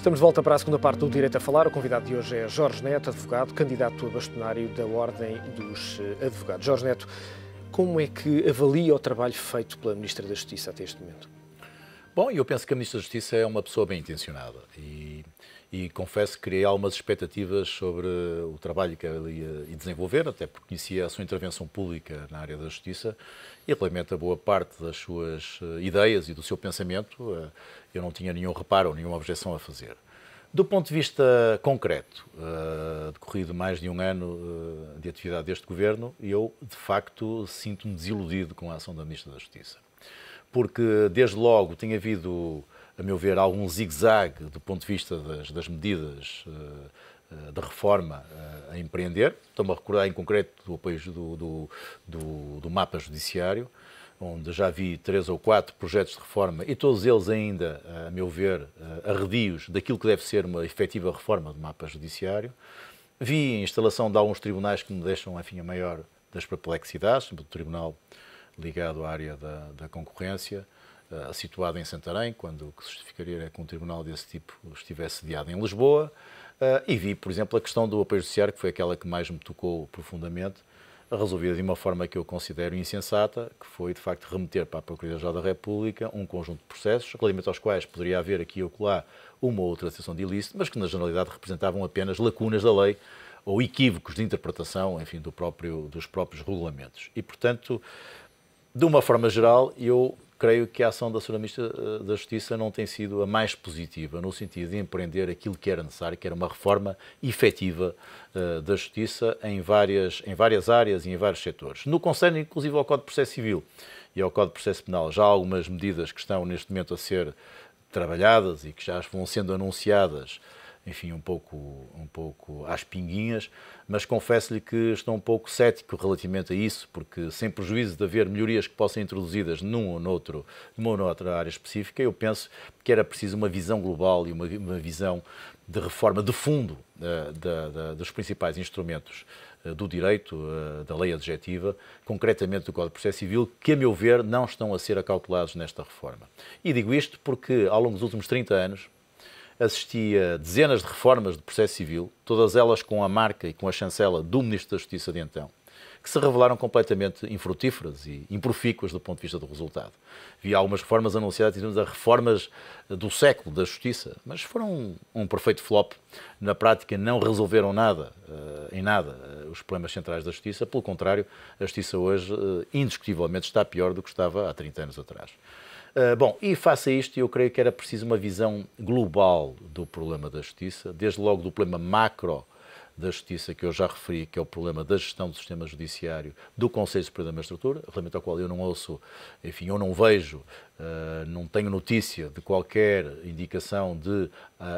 Estamos de volta para a segunda parte do Direito a Falar. O convidado de hoje é Jorge Neto, advogado, candidato a bastonário da Ordem dos eh, Advogados. Jorge Neto, como é que avalia o trabalho feito pela Ministra da Justiça até este momento? Bom, eu penso que a Ministra da Justiça é uma pessoa bem intencionada e, e confesso que criei algumas expectativas sobre o trabalho que ela ia desenvolver, até porque conhecia a sua intervenção pública na área da Justiça e realmente a boa parte das suas eh, ideias e do seu pensamento eh, eu não tinha nenhum reparo, nenhuma objeção a fazer. Do ponto de vista concreto, uh, decorrido mais de um ano uh, de atividade deste governo, eu de facto sinto-me desiludido com a ação da Ministra da Justiça. Porque desde logo tem havido, a meu ver, algum zigue-zague do ponto de vista das, das medidas uh, de reforma a empreender. Estou-me a recordar em concreto do apoio do, do, do, do mapa judiciário onde já vi três ou quatro projetos de reforma, e todos eles ainda, a meu ver, eh, arredios daquilo que deve ser uma efetiva reforma do mapa judiciário. Vi a instalação de alguns tribunais que me deixam, enfim, a maior das perplexidades, do tribunal ligado à área da, da concorrência, uh, situado em Santarém, quando o que se justificaria era que um tribunal desse tipo estivesse sediado em Lisboa. Uh, e vi, por exemplo, a questão do apoio judiciário, que foi aquela que mais me tocou profundamente, resolvida de uma forma que eu considero insensata, que foi, de facto, remeter para a Procuradoria-Geral da República um conjunto de processos, relativamente aos quais poderia haver aqui ou lá uma ou outra sessão de ilícito, mas que, na generalidade, representavam apenas lacunas da lei ou equívocos de interpretação, enfim, do próprio, dos próprios regulamentos. E, portanto, de uma forma geral, eu creio que a ação da Soramista eh, da Justiça não tem sido a mais positiva, no sentido de empreender aquilo que era necessário, que era uma reforma efetiva uh, da Justiça em várias, em várias áreas e em vários setores. No Conselho, inclusive ao Código de Processo Civil e ao Código de Processo Penal, já há algumas medidas que estão neste momento a ser trabalhadas e que já vão sendo anunciadas enfim, um pouco, um pouco às pinguinhas, mas confesso-lhe que estou um pouco cético relativamente a isso, porque sem prejuízo de haver melhorias que possam ser introduzidas num ou noutro, numa ou noutra área específica, eu penso que era preciso uma visão global e uma, uma visão de reforma de fundo uh, da, da, dos principais instrumentos eh, do direito, eh, da lei adjetiva, concretamente do Código de Processo Civil, que, a meu ver, não estão a ser acautelados nesta reforma. E digo isto porque, ao longo dos últimos 30 anos, assistia a dezenas de reformas do processo civil, todas elas com a marca e com a chancela do Ministro da Justiça de então, que se revelaram completamente infrutíferas e improfícuas do ponto de vista do resultado. Vi algumas reformas anunciadas dizendo as reformas do século da justiça, mas foram um, um perfeito flop. Na prática, não resolveram nada, uh, em nada, uh, os problemas centrais da justiça. Pelo contrário, a justiça hoje, uh, indiscutivelmente, está pior do que estava há 30 anos atrás. Ah, bom, e face a isto, eu creio que era preciso uma visão global do problema da justiça, desde logo do problema macro da Justiça, que eu já referi, que é o problema da gestão do sistema judiciário do Conselho Superior da Magistratura, relativamente ao qual eu não ouço, enfim, eu não vejo eh, não tenho notícia de qualquer indicação de uh,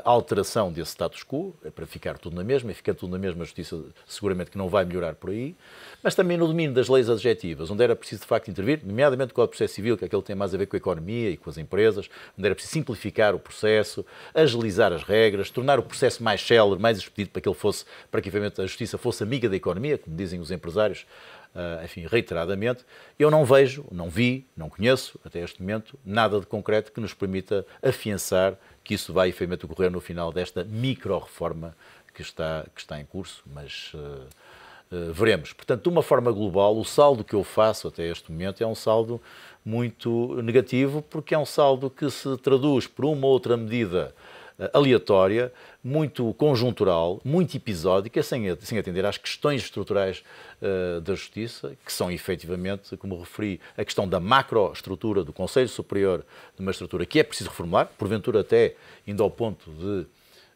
alteração desse status quo, é para ficar tudo na mesma, e ficar tudo na mesma, a justiça seguramente que não vai melhorar por aí, mas também no domínio das leis adjetivas, onde era preciso de facto intervir, nomeadamente com o Processo Civil, que é aquele tem mais a ver com a economia e com as empresas, onde era preciso simplificar o processo, agilizar as regras, tornar o processo mais célebre, mais expedito, para que ele fosse, para que a justiça fosse amiga da economia, como dizem os empresários, eh, enfim, reiteradamente, eu não vejo, não vi, não conheço até este momento nada de concreto que nos permita afiançar que isso vai efetivamente ocorrer no final desta micro-reforma que está, que está em curso, mas uh, uh, veremos. Portanto, de uma forma global, o saldo que eu faço até este momento é um saldo muito negativo, porque é um saldo que se traduz por uma outra medida eh, aleatória, muito conjuntural, muito episódica, sem, atender às questões estruturais eh, da Justiça, que são efetivamente, como referi, a questão da macroestrutura do Conselho Superior de uma estrutura que é preciso reformular, porventura até indo ao ponto de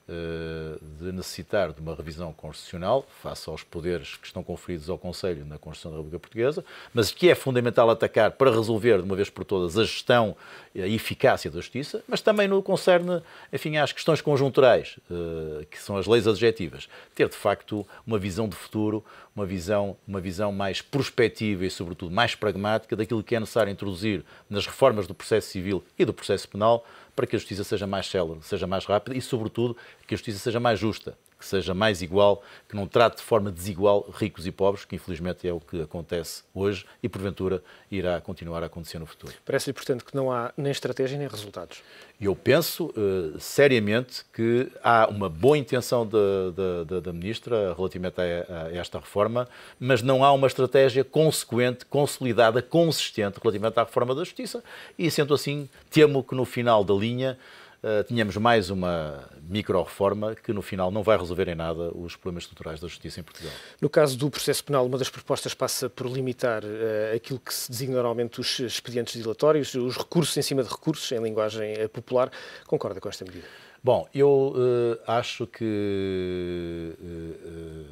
eh, de necessitar de uma revisão constitucional, face aos poderes que estão conferidos ao Conselho na Constituição da República Portuguesa, mas que é fundamental atacar para resolver de uma vez por todas a gestão e a eficácia da justiça, mas também no concerne, enfim, às questões conjunturais, eh, que são as leis adjetivas. Ter, de facto, uma visão de futuro, uma visão, uma visão mais prospectiva e, sobretudo, mais pragmática daquilo que é necessário introduzir nas reformas do processo civil e do processo penal, para que a justiça seja mais célere, seja mais rápida e, sobretudo, que a justiça seja mais justa que seja mais igual, que não trate de forma desigual ricos e pobres, que infelizmente é o que acontece hoje e porventura irá continuar a acontecer no futuro. Parece-lhe, portanto, que não há nem estratégia nem resultados. eu penso uh, seriamente que há uma boa intenção da, Ministra relativamente a, a, esta reforma, mas não há uma estratégia consequente, consolidada, consistente relativamente à reforma da Justiça. E, sendo assim, temo que no final da linha eh, tínhamos mais uma micro-reforma que, no final, não vai resolver em nada os problemas estruturais da justiça em Portugal. No caso do processo penal, uma das propostas passa por limitar uh, aquilo que se designa normalmente os expedientes dilatórios, os recursos em cima de recursos, em linguagem eh, popular. Concorda com esta medida? Bom, eu uh, acho que uh,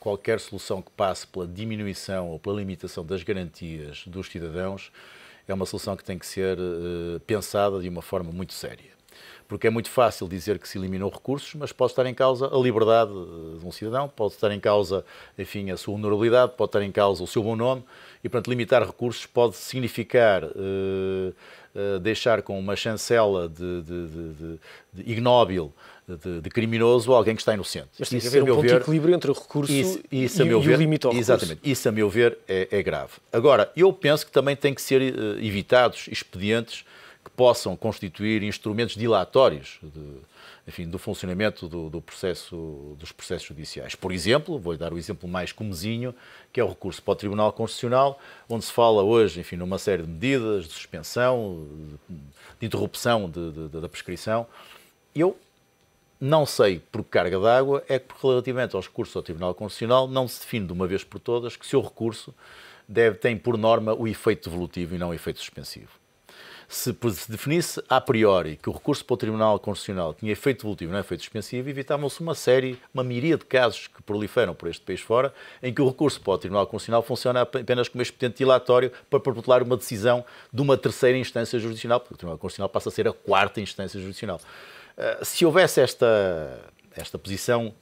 qualquer solução que passe pela diminuição ou pela limitação das garantias dos cidadãos é uma solução que tem que ser uh, pensada de uma forma muito séria. Porque é muito fácil dizer que se eliminou recursos, mas pode estar em causa a liberdade eh, de um cidadão, pode estar em causa, enfim, a sua honorabilidade, pode estar em causa o seu bom nome, e, portanto, limitar recursos pode significar uh, uh, deixar com uma chancela de, de, de, de ignóbil de, de criminoso ou alguém que está inocente. Mas tem isso, que haver um ponto ver, de equilíbrio entre o recurso isso, isso, e, meu e ver, o limite ao recurso. Exatamente. Isso, a meu ver, é, é grave. Agora, eu penso que também têm que ser eh, evitados expedientes que possam constituir instrumentos dilatórios de, enfim, do funcionamento do, do, processo, dos processos judiciais. Por exemplo, vou dar o exemplo mais comezinho, que é o recurso para o Tribunal Constitucional, onde se fala hoje, enfim, numa série de medidas de suspensão, de, de interrupção de, da prescrição. Eu não sei por carga d'água, é que relativamente aos recursos ao Tribunal Constitucional não se define de uma vez por todas que se o recurso deve, tem por norma o efeito devolutivo e não o efeito suspensivo. Se, se definisse a priori que o recurso para o Tribunal Constitucional tinha efeito devolutivo e não efeito suspensivo, evitavam-se uma série, uma miríade de casos que proliferam por este país fora, em que o recurso para o Tribunal Constitucional funciona apenas como expediente dilatório para protelar uma decisão de uma terceira instância judicial, porque o Tribunal Constitucional passa a ser a quarta instância judicial. Eh, se houvesse esta, esta posição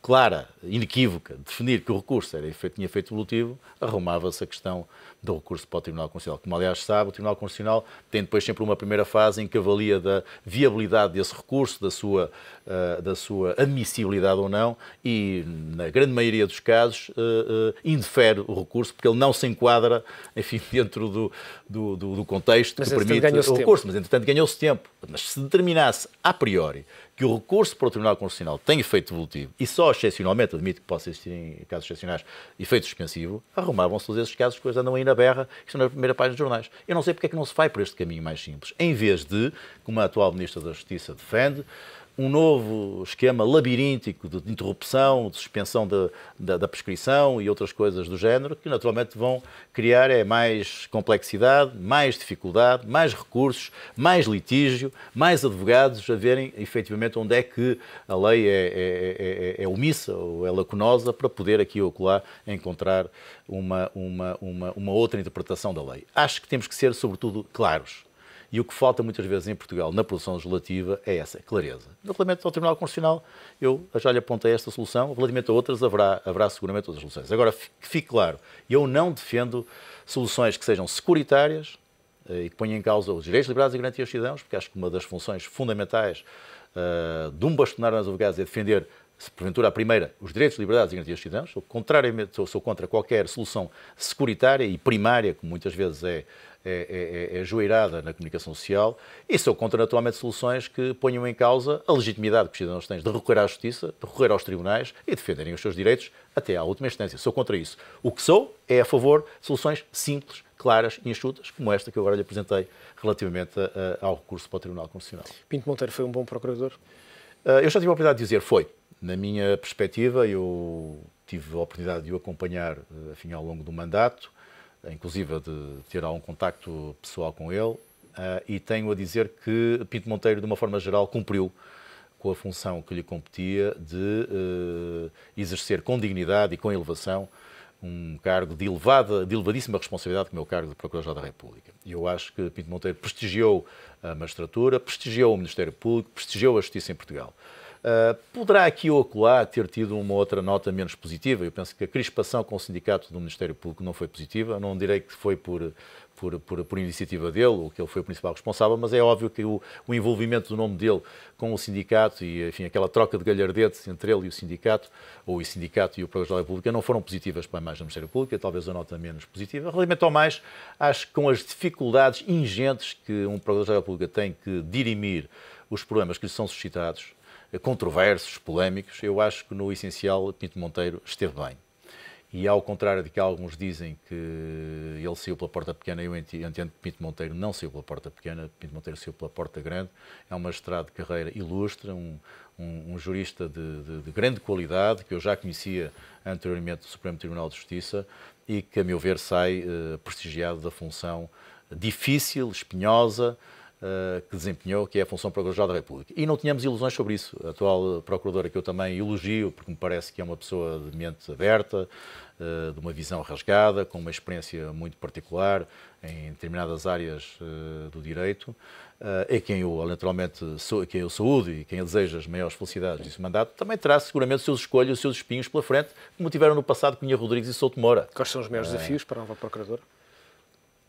clara, inequívoca, definir que o recurso era efeito, tinha efeito evolutivo, arrumava-se a questão do recurso para o Tribunal Constitucional. Como, aliás, sabe, o Tribunal Constitucional tem depois sempre uma primeira fase em que avalia da viabilidade desse recurso, da sua, eh, da sua admissibilidade ou não, e, na grande maioria dos casos, eh, eh, indefere o recurso, porque ele não se enquadra, enfim, dentro do, do, do contexto mas que permite o recurso. Mas, entretanto, ganhou-se tempo. Mas se determinasse, a priori, que o recurso para o Tribunal Constitucional tem efeito devolutivo e só excepcionalmente, admito que possa existir em casos excepcionais, efeito suspensivo, arrumavam-se todos esses casos que hoje andam ainda na berra, estão na é primeira página dos jornais. Eu não sei porque é que não se vai por este caminho mais simples. Em vez de, como a atual Ministra da Justiça defende, um novo esquema labiríntico de interrupção, de suspensão de, da, da prescrição e outras coisas do género, que naturalmente vão criar é mais complexidade, mais dificuldade, mais recursos, mais litígio, mais advogados a verem efetivamente onde é que a lei é, é, é, é, é omissa ou é lacunosa para poder aqui ou lá encontrar uma, uma, uma, uma outra interpretação da lei. Acho que temos que ser, sobretudo, claros e o que falta muitas vezes em Portugal na produção legislativa é essa é clareza. Relativamente ao Tribunal Constitucional, eu já lhe apontei esta solução, relativamente a outras haverá, haverá seguramente outras soluções. Agora, que fique claro, eu não defendo soluções que sejam securitárias eh, e que ponham em causa os direitos, liberdades e garantias dos cidadãos, porque acho que uma das funções fundamentais uh, de um bastonário nas advogados é defender se porventura a primeira, os direitos, liberdades e garantias dos cidadãos, sou, contrariamente, sou, sou, contra qualquer solução securitária e primária, que muitas vezes é, é, é, é joeirada na comunicação social, e sou contra, naturalmente, soluções que ponham em causa a legitimidade que os cidadãos têm de recorrer à justiça, de recorrer aos tribunais e defenderem os seus direitos até à última instância. Sou contra isso. O que sou é a favor de soluções simples, claras e enxutas, como esta que eu agora lhe apresentei relativamente a, a, ao recurso para o Tribunal Constitucional. Pinto Monteiro foi um bom procurador? Uh, eu já tive a oportunidade de dizer, foi. Na minha perspectiva, eu tive a oportunidade de o acompanhar enfim, eh, ao longo do mandato, inclusive de ter algum contacto pessoal com ele, eh, e tenho a dizer que Pinto Monteiro, de uma forma geral, cumpriu com a função que lhe competia de eh, exercer com dignidade e com elevação um cargo de elevada, de elevadíssima responsabilidade, como é o cargo de Procurador-Geral da República. E eu acho que Pinto Monteiro prestigiou a magistratura, prestigiou o Ministério Público, prestigiou a Justiça em Portugal. Ah, poderá aqui ou acolá ter tido uma outra nota menos positiva. Eu penso que a crispação com o sindicato do Ministério Público não foi positiva. Não direi que foi por, por, por, por iniciativa dele, ou que ele foi o principal responsável, mas é óbvio que o, o, envolvimento do nome dele com o sindicato e enfim, aquela troca de galhardetes entre ele e o sindicato, ou o sindicato e o Procurador da República, não foram positivas para a imagem do Ministério Público. É talvez a nota menos positiva. Relativamente ao mais, acho que com as dificuldades ingentes que um Procurador da República tem que dirimir os problemas que lhe são suscitados, controversos, polémicos, eu acho que no essencial Pinto Monteiro esteve bem. E ao contrário de que alguns dizem que ele saiu pela porta pequena, eu entendo que Pinto Monteiro não saiu pela porta pequena, Pinto Monteiro saiu pela porta grande. É um magistrado de carreira ilustre, um, um, um jurista de, de, de, grande qualidade, que eu já conhecia anteriormente do Supremo Tribunal de Justiça e que, a meu ver, sai eh, prestigiado da função difícil, espinhosa, eh, que desempenhou, que é a função Procurador-Geral da República. E não tínhamos ilusões sobre isso. A atual Procuradora, que eu também elogio, porque me parece que é uma pessoa de mente aberta, eh, de uma visão rasgada, com uma experiência muito particular em determinadas áreas eh, do direito, é quem eu, naturalmente, sou, quem eu saúdo e quem eu desejo as maiores felicidades desse mandato, também terá seguramente os seus escolhos, os seus espinhos pela frente, como tiveram no passado com Cunha Rodrigues e Souto Moura. Quais são os maiores desafios para a nova Procuradora?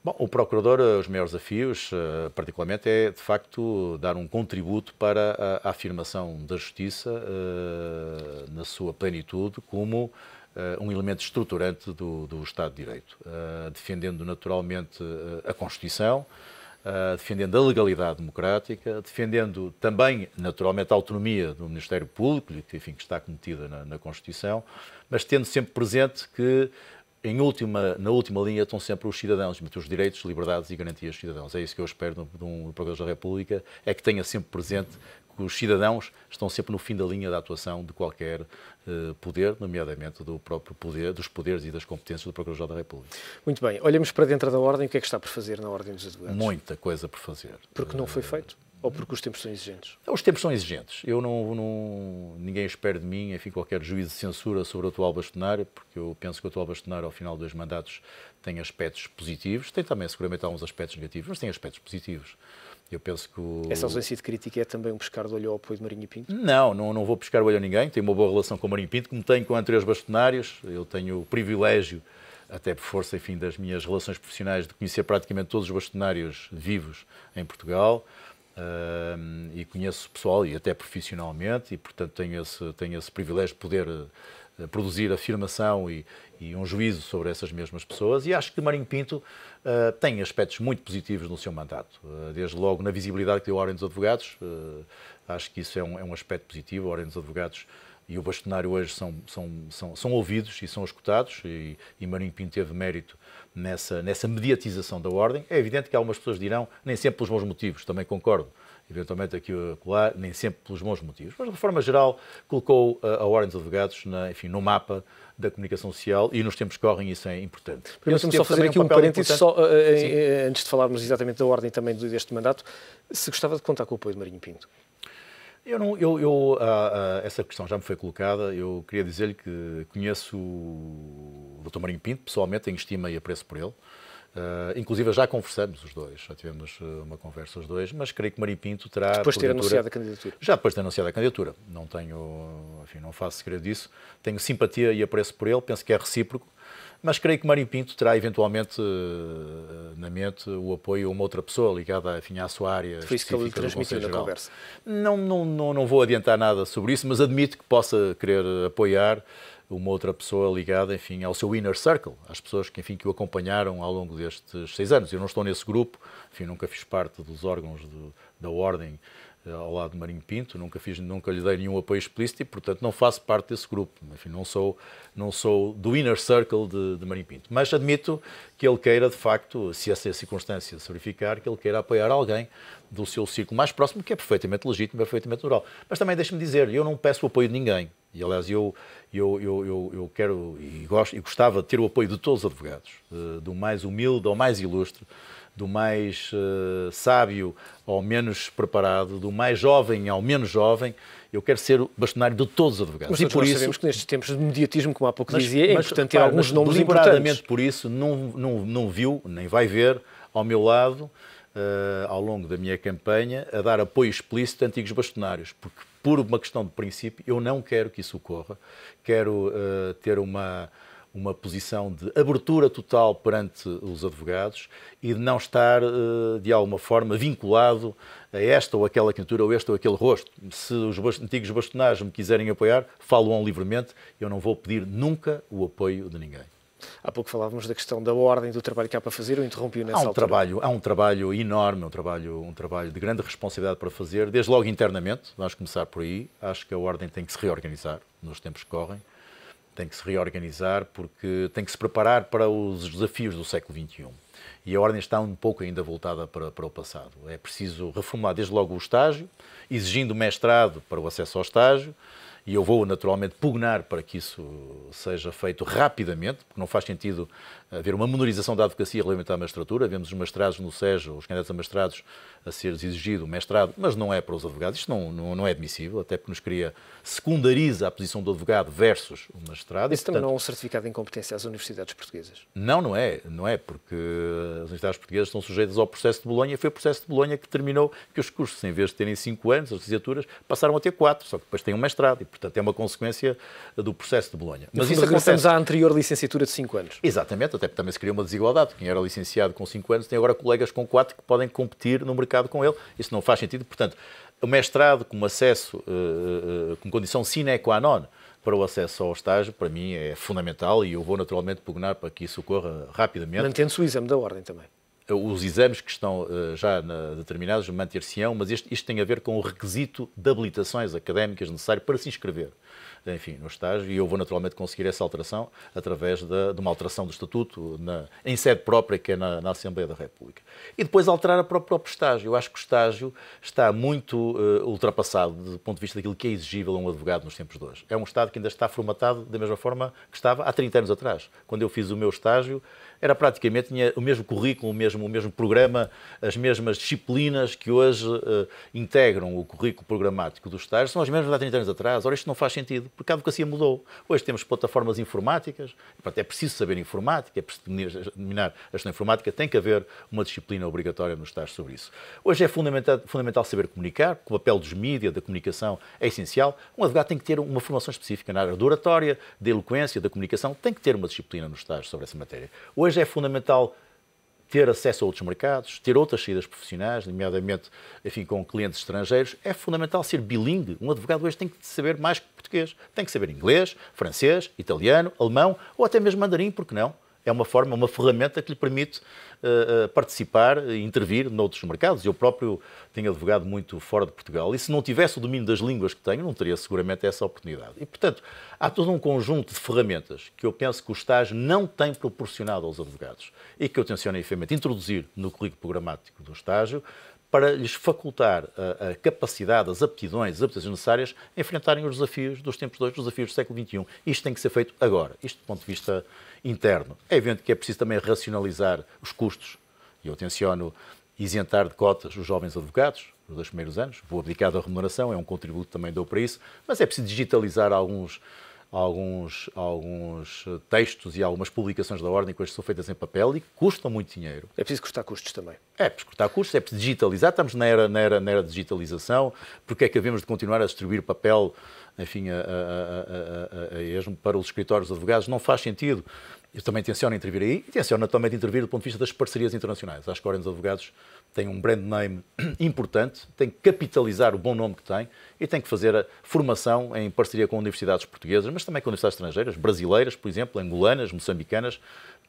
Bom, o procurador, eh, os maiores desafios, eh, particularmente, é de facto dar um contributo para a, afirmação da justiça eh, na sua plenitude como um elemento estruturante do, do Estado de Direito, defendendo naturalmente a Constituição, defendendo a legalidade democrática, defendendo também, naturalmente, a autonomia do Ministério Público, que, enfim, que está cometida na, na Constituição, mas tendo sempre presente que em última, na última linha estão sempre os cidadãos, os direitos, liberdades e garantias dos cidadãos. É isso que eu espero de um Procurador da República, é que tenha sempre presente que os cidadãos estão sempre no fim da linha da atuação de qualquer eh, poder, nomeadamente do próprio poder, dos poderes e das competências do Procurador da República. Muito bem. Olhamos para dentro da Ordem, o que é que está por fazer na Ordem dos Advogados? Muita coisa por fazer. Porque não eh, foi feito? Ou porque os tempos são exigentes? É, os tempos são exigentes. Eu não, não ninguém espera de mim, enfim, qualquer juízo de censura sobre o atual bastonário, porque eu penso que o atual bastonário, ao final dos mandatos, tem aspectos positivos, tem também seguramente alguns aspectos negativos, mas tem aspectos positivos. Eu penso que o... Essa ausência de crítica é também um pescar de olho ao apoio de Marinho Pinto? Não, não, não vou pescar o olho a ninguém. Tenho uma boa relação com o Marinho Pinto, como tenho com anteriores bastonários. Eu tenho o privilégio, até por força enfim, das minhas relações profissionais, de conhecer praticamente todos os bastonários vivos em Portugal. Uh, e conheço pessoal e até profissionalmente e portanto tenho esse tenho esse privilégio de poder eh, produzir afirmação e, e, um juízo sobre essas mesmas pessoas e acho que Marinho Pinto uh, tem aspectos muito positivos no seu mandato eh, desde logo na visibilidade que deu à Ordem dos Advogados acho que isso é um, é um aspecto positivo a Ordem dos Advogados e o bastonário hoje são, são, são, são ouvidos e são escutados, e, e Marinho Pinto teve mérito nessa, nessa mediatização da ordem. É evidente que algumas pessoas dirão, nem sempre pelos bons motivos, também concordo, eventualmente aqui eh, ou lá, nem sempre pelos bons motivos, mas de forma geral colocou a, eh, a Ordem dos Advogados na, enfim, no mapa da comunicação social e nos tempos que correm isso é importante. permitam me só fazer aqui um, um parênteses, só, uh, antes de falarmos exatamente da ordem também deste mandato, se gostava de contar com o apoio de Marinho Pinto. Eu não, eu, eu ah, ah, essa questão já me foi colocada. Eu queria dizer-lhe que conheço o Dr. Marinho Pinto pessoalmente, tenho estima e apreço por ele. Uh, inclusive já conversamos os dois, já tivemos uma conversa os dois, mas creio que Marinho Pinto terá. Depois de ter anunciado a candidatura. Já depois de ter anunciado a candidatura. Não tenho, enfim, não faço segredo disso. Tenho simpatia e apreço por ele, penso que é recíproco mas creio que Mário Pinto terá eventualmente eh, na mente o apoio a uma outra pessoa ligada enfim, à sua área. Foi isso que ele transmitiu na conversa. Não, não, não, não vou adiantar nada sobre isso, mas admito que possa querer apoiar uma outra pessoa ligada, enfim, ao seu inner circle, às pessoas que, enfim, que o acompanharam ao longo destes seis anos. Eu não estou nesse grupo, enfim, nunca fiz parte dos órgãos de, da ordem eh, ao lado de Marinho Pinto, nunca fiz, nunca lhe dei nenhum apoio explícito e, portanto, não faço parte desse grupo. Enfim, não sou, não sou do inner circle de, de Marinho Pinto. Mas admito que ele queira, de facto, se essa é circunstância se verificar, que ele queira apoiar alguém do seu círculo mais próximo, que é perfeitamente legítimo, é perfeitamente natural. Mas também deixe-me dizer, eu não peço o apoio de ninguém. E, aliás, eu, eu, eu, eu, eu quero e, gosto, e gostava de ter o apoio de todos os advogados, eh, do mais humilde ao mais ilustre, do mais uh, sábio ao menos preparado, do mais jovem ao menos jovem. Eu quero ser o bastonário de todos os advogados. Mas e por isso sabemos que nestes tempos de mediatismo, como há pouco mas, dizia, é importante ter alguns alguns nomes deliberadamente importantes. por isso não, não, não viu, nem vai ver, ao meu lado, uh, ao longo da minha campanha, a dar apoio explícito a antigos bastonários, porque por uma questão de princípio eu não quero que isso ocorra. Quero uh, ter uma uma posição de abertura total perante os advogados e de não estar, eh, de alguma forma, vinculado a esta ou aquela cantora ou este ou aquele rosto. Se os antigos bastonagens me quiserem apoiar, falam livremente, eu não vou pedir nunca o apoio de ninguém. Há pouco falávamos da questão da ordem do trabalho que há para fazer, eu interrompi-o nessa há um altura. Trabalho, há um trabalho enorme, um trabalho, um trabalho de grande responsabilidade para fazer, desde logo internamente, vamos começar por aí. Acho que a ordem tem que se reorganizar nos tempos que correm tem que se reorganizar porque tem que se preparar para os desafios do século XXI. E a ordem está um pouco ainda voltada para, para o passado. É preciso reformular desde logo o estágio, exigindo mestrado para o acesso ao estágio, e eu vou naturalmente pugnar para que isso seja feito rapidamente, porque não faz sentido haver uma menorização da advocacia relativamente à magistratura. Vemos os mestrados no SEJ, os candidatos a mestrados, a ser exigido o mestrado, mas não é para os advogados. Isto não, não, não, é admissível, até porque nos cria, secundariza a posição do advogado versus o mestrado. Isso portanto, também não é um certificado de incompetência às universidades portuguesas? Não, não é. Não é, porque as universidades portuguesas estão sujeitas ao processo de Bolonha. Foi o processo de Bolonha que terminou que os cursos, em vez de terem cinco anos, as licenciaturas, passaram a ter quatro, só que depois têm um mestrado e, portanto, é uma consequência do processo de Bolonha. Mas isso acontece... à anterior licenciatura de cinco anos. Exatamente, até porque também se criou uma desigualdade. Quem era licenciado com 5 anos tem agora colegas com 4 que podem competir no mercado com ele. Isso não faz sentido. Portanto, o mestrado como acesso, eh, eh, eh, como condição sine qua non para o acesso ao estágio, para mim é fundamental e eu vou naturalmente pugnar para que isso ocorra rapidamente. Mantendo-se o exame da ordem também os exames que estão eh, já determinados manter-se-ão, mas isto, isto tem a ver com o requisito de habilitações académicas necessário para se inscrever enfim, no estágio, e eu vou naturalmente conseguir essa alteração através de, de uma alteração do Estatuto na, em sede própria, que é na, na, Assembleia da República. E depois alterar o próprio, próprio estágio. Eu acho que o estágio está muito uh, ultrapassado do ponto de vista daquilo que é exigível a um advogado nos tempos de hoje. É um Estado que ainda está formatado da mesma forma que estava há 30 anos atrás. Quando eu fiz o meu estágio, era praticamente tinha o mesmo currículo, o mesmo, o mesmo programa, as mesmas disciplinas que hoje uh, integram o currículo programático dos estágios, são as mesmas há 30 anos atrás. Ora, isto não faz sentido, porque a advocacia mudou. Hoje temos plataformas informáticas, portanto, é preciso saber informática, é preciso dominar a gestão informática, tem que haver uma disciplina obrigatória nos estágios sobre isso. Hoje é fundamental, fundamental saber comunicar, porque o papel dos mídias, da comunicação, é essencial. Um advogado tem que ter uma formação específica na área de oratória, da eloquência, da comunicação, tem que ter uma disciplina nos estágios sobre essa matéria. Hoje é fundamental ter acesso a outros mercados, ter outras saídas profissionais, nomeadamente enfim, com clientes estrangeiros, é fundamental ser bilingue. Um advogado hoje tem que saber mais que português. Tem que saber inglês, francês, italiano, alemão ou até mesmo mandarim, porque não? é uma forma, uma ferramenta que lhe permite uh, participar e intervir noutros mercados. Eu próprio tenho advogado muito fora de Portugal e se não tivesse o domínio das línguas que tenho, não teria seguramente essa oportunidade. E, portanto, há todo um conjunto de ferramentas que eu penso que o estágio não tem proporcionado aos advogados e que eu tenciono, efetivamente, introduzir no currículo programático do estágio para lhes facultar a, a capacidade, as aptidões, as aptidões necessárias a enfrentarem os desafios dos tempos de hoje, os desafios do século XXI. Isto tem que ser feito agora, isto do ponto de vista interno. É evidente que é preciso também racionalizar os custos, e eu tenciono isentar de cotas os jovens advogados, nos dois primeiros anos. Vou abdicar da remuneração, é um contributo que também dou para isso, mas é preciso digitalizar alguns alguns, alguns textos e algumas publicações da Ordem que hoje são feitas em papel e custam muito dinheiro. É preciso cortar custos também. É preciso cortar custos, é preciso digitalizar. Estamos na era, na era, na era de digitalização. Porque é que havemos de continuar a distribuir papel enfim, a, a, a, a, esmo para os escritórios de advogados? Não faz sentido. Eu também tenciono intervir aí e tenciono também intervir do ponto de vista das parcerias internacionais. Acho que a Ordem dos Advogados tem um brand name importante, tem que capitalizar o bom nome que tem e tem que fazer a formação em parceria com universidades portuguesas, mas também com universidades estrangeiras, brasileiras, por exemplo, angolanas, moçambicanas,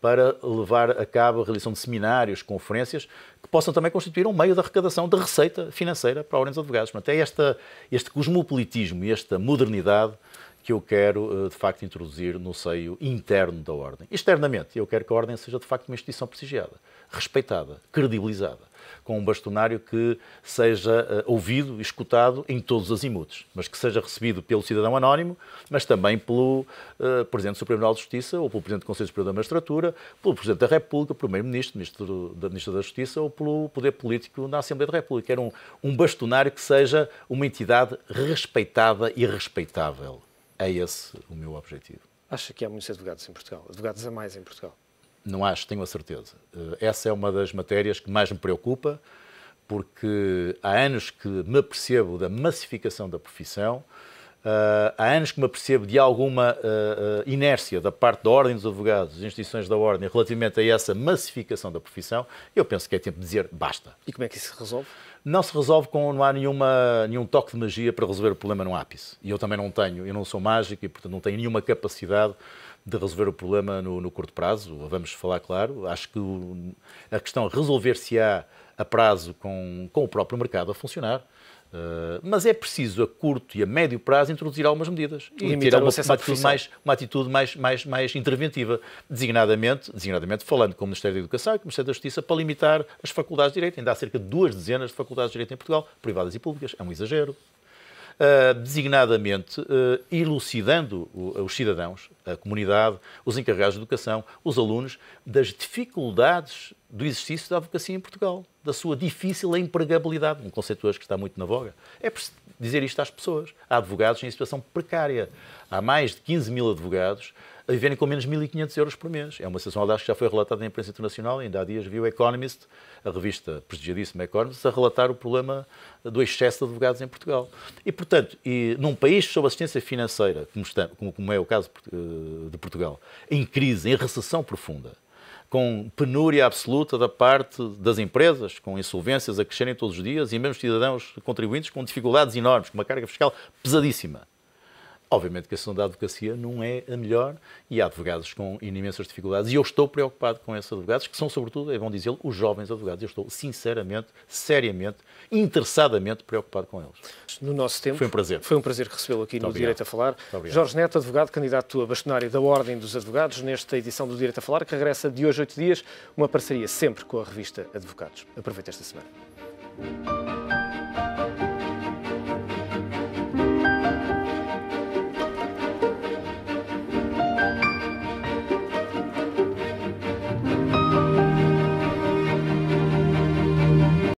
para levar a cabo a realização de seminários, conferências, que possam também constituir um meio de arrecadação de receita financeira para a Ordem dos Advogados. Portanto, é esta, este cosmopolitismo e esta modernidade que eu quero, eh, de facto, introduzir no seio interno da Ordem. Externamente, eu quero que a Ordem seja, de facto, uma instituição prestigiada, respeitada, credibilizada, com um bastonário que seja eh, ouvido e escutado em todos os azimutos, mas que seja recebido pelo cidadão anónimo, mas também pelo eh, Presidente do Supremo Tribunal de Justiça, ou pelo Presidente do Conselho Superior da Magistratura, pelo Presidente da República, Primeiro-Ministro, Ministro da Ministra da Justiça, ou pelo Poder Político na Assembleia da República. Quero um bastonário que seja uma entidade respeitada e respeitável. É esse o meu objetivo. Acha que há é muitos advogados em Portugal? Advogados a mais em Portugal? Não acho, tenho a certeza. Eh, essa é uma das matérias que mais me preocupa, porque há anos que me percebo da massificação da profissão, uh, há anos que me apercebo de alguma uh, inércia da parte da Ordem dos Advogados, das instituições da Ordem, relativamente a essa massificação da profissão, eu penso que é tempo de dizer basta. E como é que isso se resolve? Não se resolve com, não há nenhuma, nenhum toque de magia para resolver o problema no ápice. E eu também não tenho, eu não sou mágico e, portanto, não tenho nenhuma capacidade de resolver o problema no, no curto prazo, vamos falar claro. Acho que o, a questão resolver-se-á a prazo com, com o próprio mercado a funcionar eh, mas é preciso, a curto e a médio prazo, introduzir algumas medidas e ter uma, uma, atitude, mais, uma atitude mais, mais, mais interventiva, designadamente, designadamente falando com o Ministério da Educação e com o Ministério da Justiça, para limitar as faculdades de Direito. Ainda há cerca de duas dezenas de faculdades de Direito em Portugal, privadas e públicas. É um exagero. Uh, designadamente uh, elucidando os cidadãos, a comunidade, os encarregados de educação, os alunos, das dificuldades do exercício da advocacia em Portugal da sua difícil empregabilidade, um conceito hoje que está muito na voga. É dizer isto às pessoas. Há advogados em situação precária. Há mais de 15 mil advogados a viverem com menos 1.500 euros por mês. É uma situação, aliás, que já foi relatada na imprensa internacional. Ainda há dias vi o Economist, a revista prestigiadíssima Economist, a relatar o problema do excesso de advogados em Portugal. E, portanto, e num país sob assistência financeira, como, está, como é o caso eh, de Portugal, em crise, em recessão profunda, com penúria absoluta da parte das empresas, com insolvências a crescerem todos os dias e mesmo cidadãos contribuintes com dificuldades enormes, com uma carga fiscal pesadíssima. Obviamente que a sessão da advocacia não é a melhor e há advogados com imensas dificuldades e eu estou preocupado com esses advogados, que são, sobretudo, é bom dizê-lo, os jovens advogados. Eu estou sinceramente, seriamente, interessadamente preocupado com eles. No nosso tempo. Foi um prazer. Foi um prazer recebê-lo aqui Muito no obrigado. Direito a Falar. Jorge Neto, advogado, candidato a bastonário da Ordem dos Advogados, nesta edição do Direito a Falar, que regressa de hoje a oito dias, uma parceria sempre com a revista Advogados. Aproveita esta semana.